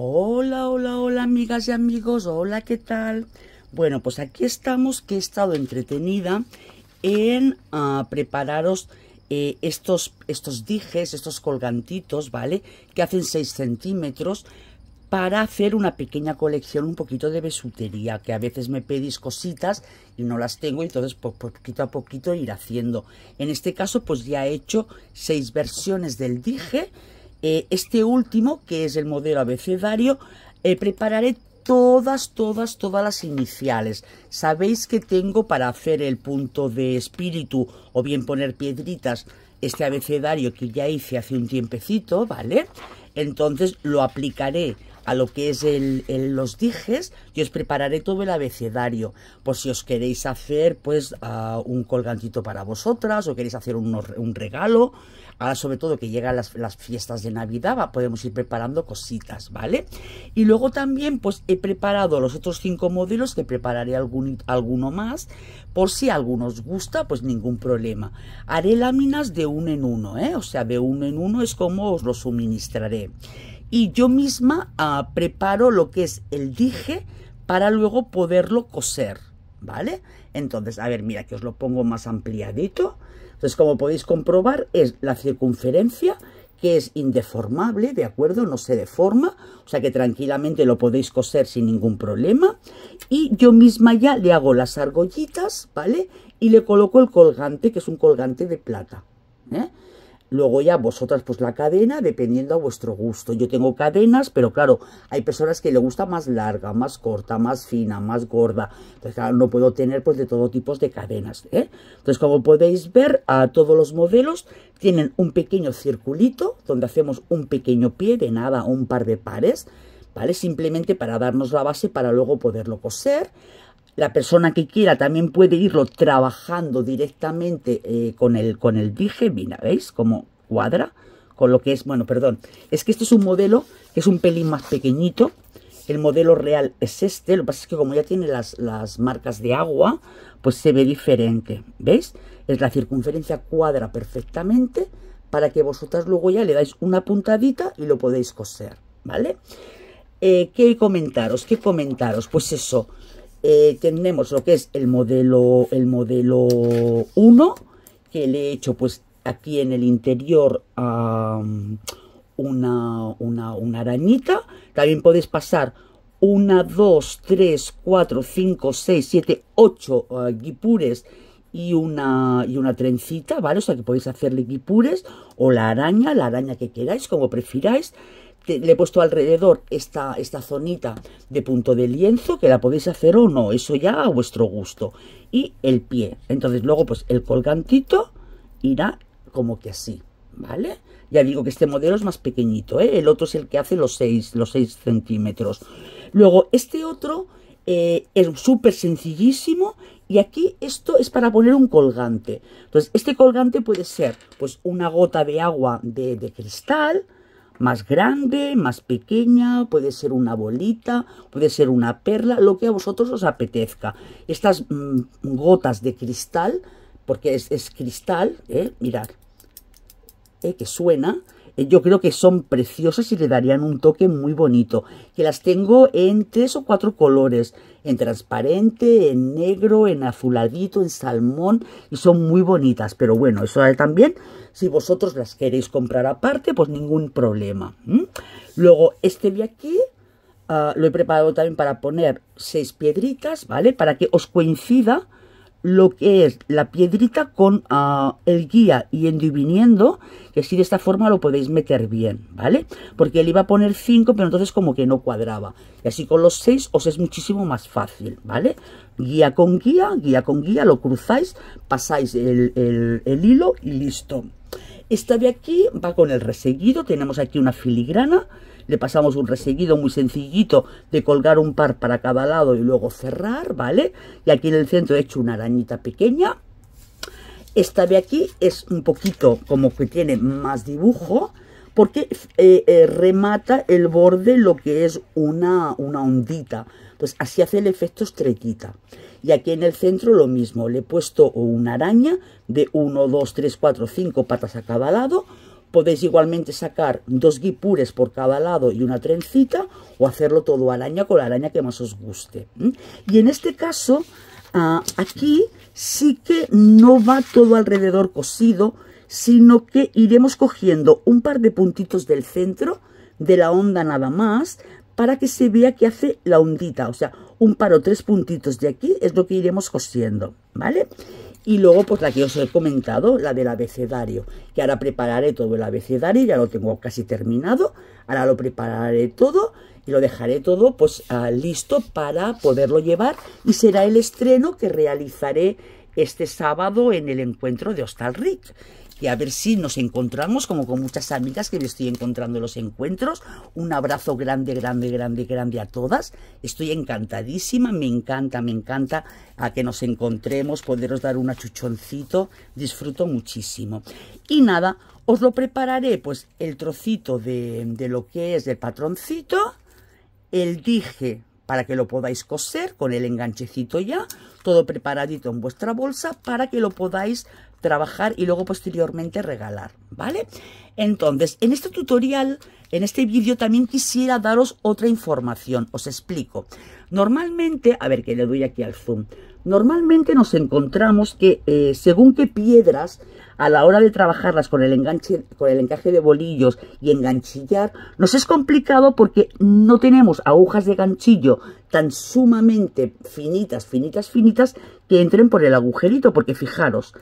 Hola, hola, hola amigas y amigos, hola, ¿qué tal? Bueno, pues aquí estamos, que he estado entretenida en ah, prepararos eh, estos, estos dijes, estos colgantitos, ¿vale? Que hacen 6 centímetros para hacer una pequeña colección, un poquito de besutería, que a veces me pedís cositas y no las tengo, entonces pues, pues, poquito a poquito ir haciendo. En este caso, pues ya he hecho seis versiones del dije, eh, este último, que es el modelo abecedario, eh, prepararé todas, todas, todas las iniciales. Sabéis que tengo para hacer el punto de espíritu o bien poner piedritas este abecedario que ya hice hace un tiempecito, ¿vale? Entonces lo aplicaré a lo que es el, los dijes ...yo os prepararé todo el abecedario por si os queréis hacer pues un colgantito para vosotras o queréis hacer un, regalo ahora sobre todo que llegan las, fiestas de navidad va, podemos ir preparando cositas vale y luego también pues he preparado los otros cinco modelos que prepararé alguno más por si alguno os gusta pues ningún problema haré láminas de uno en uno ¿eh? o sea de uno en uno es como os lo suministraré y yo misma ah, preparo lo que es el dije para luego poderlo coser, ¿vale? Entonces, a ver, mira que os lo pongo más ampliadito. Entonces, como podéis comprobar, es la circunferencia que es indeformable, ¿de acuerdo? No se deforma, o sea que tranquilamente lo podéis coser sin ningún problema. Y yo misma ya le hago las argollitas, ¿vale? Y le coloco el colgante, que es un colgante de plata, ¿eh? Luego ya vosotras pues la cadena dependiendo a vuestro gusto. Yo tengo cadenas, pero claro, hay personas que le gusta más larga, más corta, más fina, más gorda. Entonces claro, no puedo tener pues de todo tipo de cadenas. ¿eh? Entonces como podéis ver, a todos los modelos tienen un pequeño circulito donde hacemos un pequeño pie de nada, un par de pares. ¿Vale? Simplemente para darnos la base para luego poderlo coser. La persona que quiera también puede irlo trabajando directamente eh, con, el, con el dije. ¿veis como cuadra? Con lo que es, bueno, perdón. Es que este es un modelo que es un pelín más pequeñito. El modelo real es este. Lo que pasa es que como ya tiene las, marcas de agua, pues se ve diferente. ¿Veis? Es la circunferencia cuadra perfectamente para que vosotras luego ya le dais una puntadita y lo podéis coser, ¿vale? Eh, ¿Qué comentaros? ¿Qué comentaros? Pues eso, eh, tenemos lo que es el modelo el modelo 1 que le he hecho pues aquí en el interior una, una, una arañita también podéis pasar 1, 2, 3, 4, 5, 6, 7, 8 guipures y una, y una trencita, ¿vale? O sea que podéis hacerle guipures o la araña, la araña que queráis, como prefiráis le he puesto alrededor esta, esta zonita de punto de lienzo, que la podéis hacer o no, eso ya a vuestro gusto. Y el pie. Entonces luego pues el colgantito irá como que así, ¿vale? Ya digo que este modelo es más pequeñito, ¿eh? El otro es el que hace los 6, los 6 centímetros. Luego este otro eh, es súper sencillísimo y aquí esto es para poner un colgante. Entonces este colgante puede ser pues una gota de agua de, de cristal, más grande, más pequeña, puede ser una bolita, puede ser una perla, lo que a vosotros os apetezca. Estas mm, gotas de cristal, porque es, cristal, ¿eh? mirad, ¿eh? que suena, eh, yo creo que son preciosas y le darían un toque muy bonito. Que las tengo en tres o cuatro colores, en transparente, en negro, en azuladito, en salmón, y son muy bonitas. Pero bueno, eso también, si vosotros las queréis comprar aparte, pues ningún problema. Luego, este de aquí, ah, lo he preparado también para poner seis piedritas, ¿vale? Para que os coincida lo que es la piedrita con ah, el guía y endiviniendo, que así de esta forma lo podéis meter bien, ¿vale? Porque él iba a poner 5, pero entonces como que no cuadraba. Y así con los 6 os es muchísimo más fácil, ¿vale? Guía con guía, guía con guía, lo cruzáis, pasáis el, el hilo y listo. Esta de aquí va con el reseguido, tenemos aquí una filigrana le pasamos un reseguido muy sencillito de colgar un par para cada lado y luego cerrar, ¿vale? Y aquí en el centro he hecho una arañita pequeña. Esta de aquí es un poquito como que tiene más dibujo, porque eh, eh, remata el borde lo que es una, una ondita. pues así hace el efecto estrequita Y aquí en el centro lo mismo, le he puesto una araña de 1, 2, 3, 4, 5 patas a cada lado, Podéis igualmente sacar dos guipures por cada lado y una trencita o hacerlo todo araña con la araña que más os guste. Y en este caso, ah, aquí sí que no va todo alrededor cosido, sino que iremos cogiendo un par de puntitos del centro de la onda nada más para que se vea que hace la ondita, o sea, un par o tres puntitos de aquí es lo que iremos cosiendo, ¿vale? Y luego, pues la que os he comentado, la del abecedario, que ahora prepararé todo el abecedario, ya lo tengo casi terminado, ahora lo prepararé todo y lo dejaré todo pues ah, listo para poderlo llevar y será el estreno que realizaré este sábado en el encuentro de Hostal Rick y a ver si nos encontramos, como con muchas amigas que me estoy encontrando en los encuentros. Un abrazo grande, grande, grande, grande a todas. Estoy encantadísima, me encanta, me encanta a que nos encontremos, poderos dar un achuchoncito. Disfruto muchísimo. Y nada, os lo prepararé, pues, el trocito de, de lo que es del patroncito, el dije para que lo podáis coser con el enganchecito ya, todo preparadito en vuestra bolsa para que lo podáis trabajar y luego posteriormente regalar, ¿vale? Entonces, en este tutorial, en este vídeo también quisiera daros otra información, os explico. Normalmente, a ver que le doy aquí al zoom, normalmente nos encontramos que eh, según qué piedras, a la hora de trabajarlas con el, enganche, con el encaje de bolillos y enganchillar, nos es complicado porque no tenemos agujas de ganchillo tan sumamente finitas, finitas, finitas, que entren por el agujerito, porque fijaros,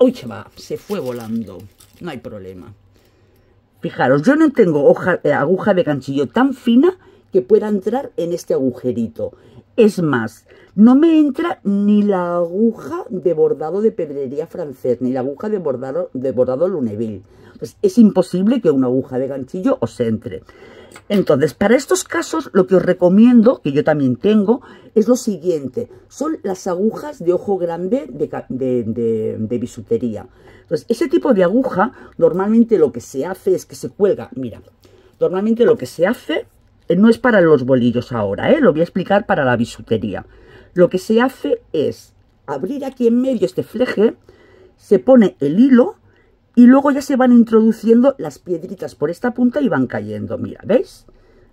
¡Uy, chaval, Se fue volando. No hay problema. Fijaros, yo no tengo eh, aguja de ganchillo tan fina que pueda entrar en este agujerito. Es más, no me entra ni la aguja de bordado de pedrería francés, ni la aguja de bordado, de bordado Luneville. Pues es imposible que una aguja de ganchillo os entre. Entonces, para estos casos, lo que os recomiendo, que yo también tengo, es lo siguiente. Son las agujas de ojo grande de, de bisutería. Entonces, ese tipo de aguja, normalmente lo que se hace es que se cuelga. Mira, normalmente lo que se hace no es para los bolillos ahora, ¿eh? lo voy a explicar para la bisutería. Lo que se hace es abrir aquí en medio este fleje, se pone el hilo y luego ya se van introduciendo las piedritas por esta punta y van cayendo. Mira, ¿veis?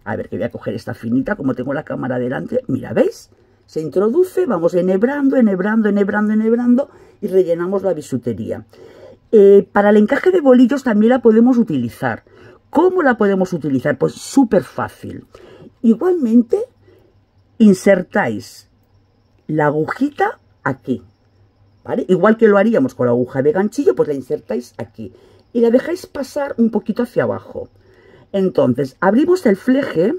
A ver, que voy a coger esta finita, como tengo la cámara delante. Mira, ¿veis? Se introduce, vamos enhebrando, enhebrando, enhebrando, enhebrando y rellenamos la bisutería. Eh, para el encaje de bolillos también la podemos utilizar. ¿Cómo la podemos utilizar? Pues súper fácil. Igualmente, insertáis la agujita aquí. ¿vale? Igual que lo haríamos con la aguja de ganchillo, pues la insertáis aquí. Y la dejáis pasar un poquito hacia abajo. Entonces, abrimos el fleje.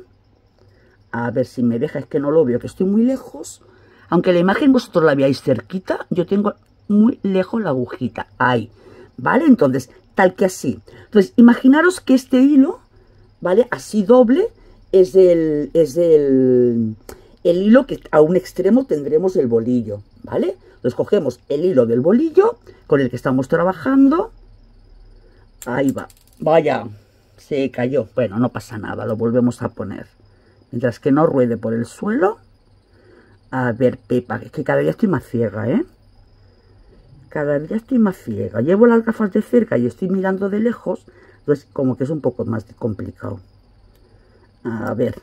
A ver si me deja, es que no lo veo, que estoy muy lejos. Aunque la imagen vosotros la veáis cerquita, yo tengo muy lejos la agujita. Ahí. ¿Vale? Entonces, tal que así. Entonces, imaginaros que este hilo, ¿vale? Así doble, es el es el hilo que a un extremo tendremos el bolillo, ¿vale? Entonces cogemos el hilo del bolillo con el que estamos trabajando. Ahí va. Vaya, se cayó. Bueno, no pasa nada, lo volvemos a poner. Mientras que no ruede por el suelo. A ver, Pepa, es que cada día estoy más ciega, ¿eh? Cada día estoy más ciega. Llevo las gafas de cerca y estoy mirando de lejos. Entonces, como que es un poco más complicado. A ver.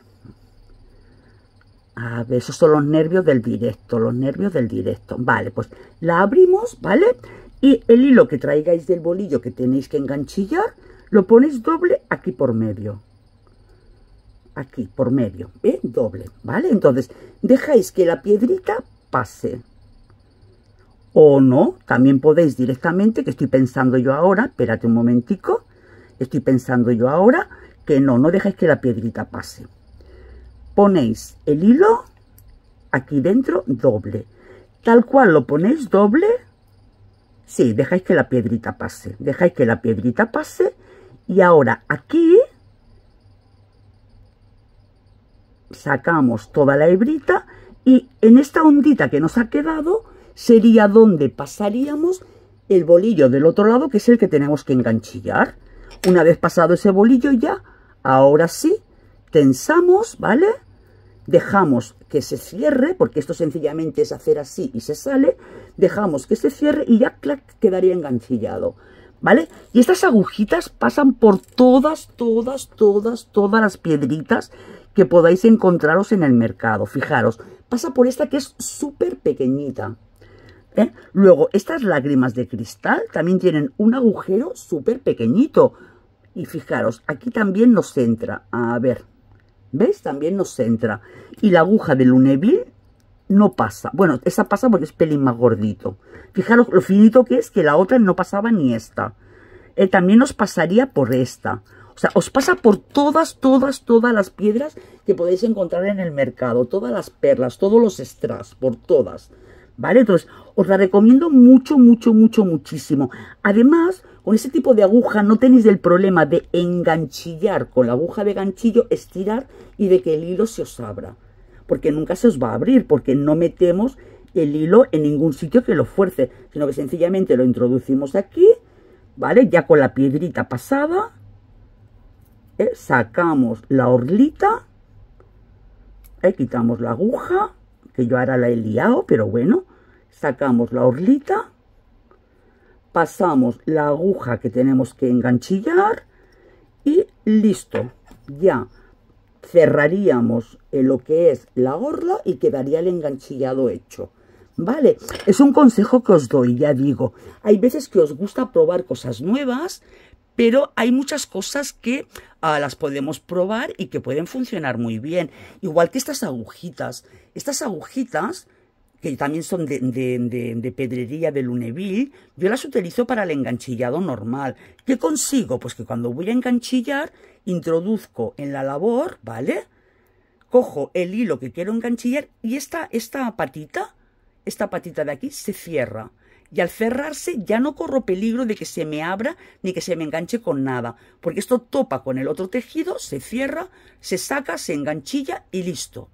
A ver, esos son los nervios del directo, los nervios del directo. Vale, pues la abrimos, ¿vale? Y el hilo que traigáis del bolillo que tenéis que enganchillar, lo ponéis doble aquí por medio. Aquí, por medio, ¿eh? Doble, ¿vale? Entonces, dejáis que la piedrita pase. O no, también podéis directamente, que estoy pensando yo ahora, espérate un momentico, estoy pensando yo ahora, que no, no dejáis que la piedrita pase. Ponéis el hilo aquí dentro doble. Tal cual lo ponéis doble, sí, dejáis que la piedrita pase. Dejáis que la piedrita pase y ahora aquí sacamos toda la hebrita y en esta ondita que nos ha quedado sería donde pasaríamos el bolillo del otro lado, que es el que tenemos que enganchillar. Una vez pasado ese bolillo ya, ahora sí, tensamos, ¿vale? Dejamos que se cierre, porque esto sencillamente es hacer así y se sale. Dejamos que se cierre y ya clac, quedaría enganchillado. ¿Vale? Y estas agujitas pasan por todas, todas, todas, todas las piedritas que podáis encontraros en el mercado. Fijaros, pasa por esta que es súper pequeñita. ¿eh? Luego, estas lágrimas de cristal también tienen un agujero súper pequeñito. Y fijaros, aquí también nos entra. A ver, ¿veis? También nos entra. Y la aguja de Luneville no pasa. Bueno, esa pasa porque es pelín más gordito. Fijaros lo finito que es que la otra no pasaba ni esta. Eh, también nos pasaría por esta. O sea, os pasa por todas, todas, todas las piedras que podéis encontrar en el mercado. Todas las perlas, todos los strass, por todas. ¿vale? Entonces, os la recomiendo mucho, mucho, mucho, muchísimo. Además, con ese tipo de aguja no tenéis el problema de enganchillar con la aguja de ganchillo, estirar y de que el hilo se os abra. Porque nunca se os va a abrir, porque no metemos el hilo en ningún sitio que lo fuerce, sino que sencillamente lo introducimos aquí, ¿vale? Ya con la piedrita pasada, eh, sacamos la orlita, ¿eh? quitamos la aguja, que yo ahora la he liado, pero bueno, sacamos la orlita, pasamos la aguja que tenemos que enganchillar y listo, ya cerraríamos lo que es la orla y quedaría el enganchillado hecho. ¿Vale? Es un consejo que os doy, ya digo. Hay veces que os gusta probar cosas nuevas, pero hay muchas cosas que ah, las podemos probar y que pueden funcionar muy bien. Igual que estas agujitas. Estas agujitas, que también son de, pedrería de Luneville, yo las utilizo para el enganchillado normal. ¿Qué consigo? Pues que cuando voy a enganchillar, introduzco en la labor, ¿vale? Cojo el hilo que quiero enganchillar y esta, esta patita, esta patita de aquí, se cierra y al cerrarse ya no corro peligro de que se me abra ni que se me enganche con nada, porque esto topa con el otro tejido, se cierra, se saca, se enganchilla y listo.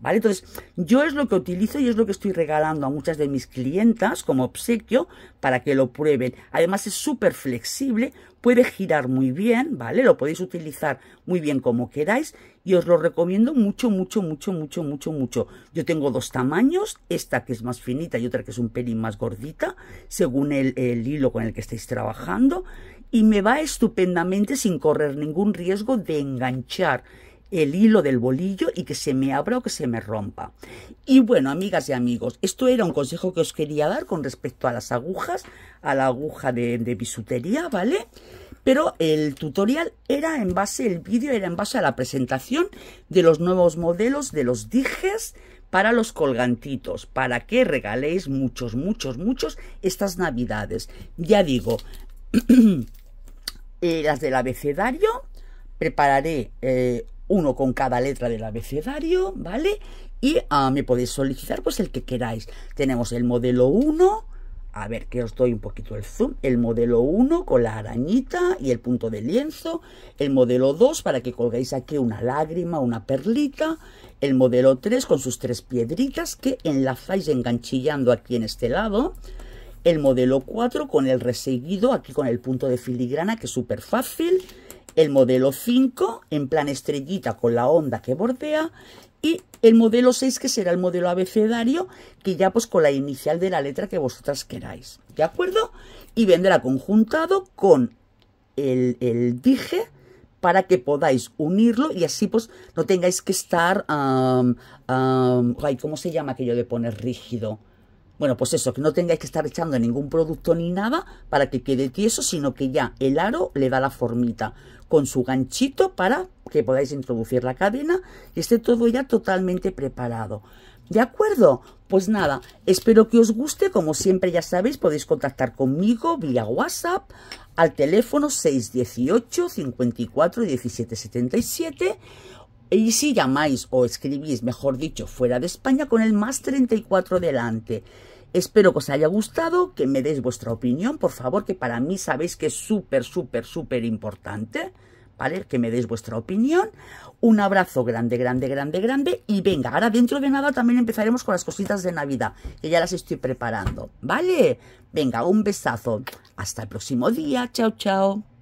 ¿Vale? Entonces, yo es lo que utilizo y es lo que estoy regalando a muchas de mis clientas como obsequio para que lo prueben. Además es súper flexible, puede girar muy bien, ¿vale? Lo podéis utilizar muy bien como queráis y os lo recomiendo mucho, mucho, mucho, mucho, mucho, mucho. Yo tengo dos tamaños, esta que es más finita y otra que es un pelín más gordita, según el, el hilo con el que estáis trabajando, y me va estupendamente sin correr ningún riesgo de enganchar el hilo del bolillo y que se me abra o que se me rompa. Y bueno, amigas y amigos, esto era un consejo que os quería dar con respecto a las agujas, a la aguja de bisutería, ¿vale? Pero el tutorial era en base, el vídeo era en base a la presentación de los nuevos modelos de los dijes para los colgantitos, para que regaléis muchos, muchos, muchos estas navidades. Ya digo, eh, las del abecedario, prepararé eh, uno con cada letra del abecedario, ¿vale? Y ah, me podéis solicitar pues el que queráis. Tenemos el modelo 1, a ver, que os doy un poquito el zoom. El modelo 1 con la arañita y el punto de lienzo. El modelo 2 para que colgáis aquí una lágrima, una perlita. El modelo 3 con sus tres piedritas que enlazáis enganchillando aquí en este lado. El modelo 4 con el reseguido aquí con el punto de filigrana que es súper fácil el modelo 5 en plan estrellita con la onda que bordea y el modelo 6, que será el modelo abecedario, que ya pues con la inicial de la letra que vosotras queráis. ¿De acuerdo? Y vendrá conjuntado con el, el dije para que podáis unirlo y así pues no tengáis que estar... ¿Cómo se llama aquello de poner rígido? Bueno, pues eso, que no tengáis que estar echando ningún producto ni nada para que quede tieso, sino que ya el aro le da la formita con su ganchito para que podáis introducir la cadena y esté todo ya totalmente preparado. ¿De acuerdo? Pues nada, espero que os guste. Como siempre, ya sabéis, podéis contactar conmigo vía WhatsApp al teléfono 618 54 17 77 y si llamáis o escribís, mejor dicho, fuera de España con el más 34 delante, Espero que os haya gustado, que me deis vuestra opinión, por favor, que para mí sabéis que es súper, súper, súper importante, ¿vale? Que me deis vuestra opinión. Un abrazo grande, grande, grande, grande. Y venga, ahora dentro de nada también empezaremos con las cositas de Navidad, que ya las estoy preparando, ¿vale? Venga, un besazo. Hasta el próximo día. Chao, chao.